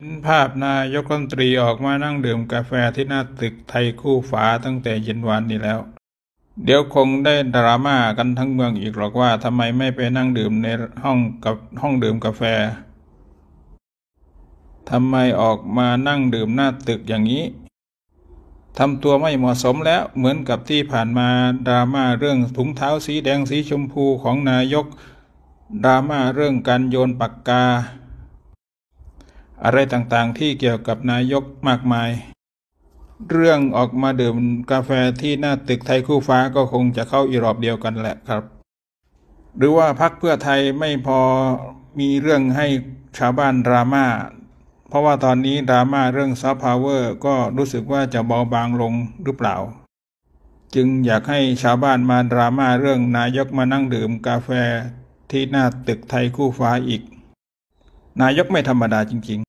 เห็นภาพนายกรัฐมนตรีออกมานั่งดื่มกาแฟที่หน้าตึกไทยคู่ฝาตั้งแต่เย็นวันนี้แล้ว เดี๋ยวคงได้ดราม่ากันทั้งเมืองอีกหรอกว่าทำไมไม่ไปนั่งดื่มในห้องกับห้องดื่มกาแฟทำไมออกมานั่งดื่มหน้าตึกอย่างนี้ ทำตัวไม่เหมาะสมแล้วเหมือนกับที่ผ่านมาดราม่าเรื่องถุงเท้าสีแดงสีชมพูของนายกดราม่าเรื่องการโยนปากกาอะไรต่างๆที่เกี่ยวกับนายกมากมาย เรื่องออกมาดื่มกาแฟที่หน้าตึกไทยคู่ฟ้าก็คงจะเข้าอีรอบเดียวกันแหละครับ หรือว่าพักเพื่อไทยไม่พอมีเรื่องให้ชาวบ้านดรามา่า เพราะว่าตอนนี้ดราม่าเรื่องซอฟต์พาวเวอร์ก็รู้สึกว่าจะเบาบางลงหรือเปล่า จึงอยากให้ชาวบ้านมาดราม่าเรื่องนายกมานั่งดื่มกาแฟที่หน้าตึกไทยคู่ฟ้าอีก นายกไม่ธรรมดาจริงๆ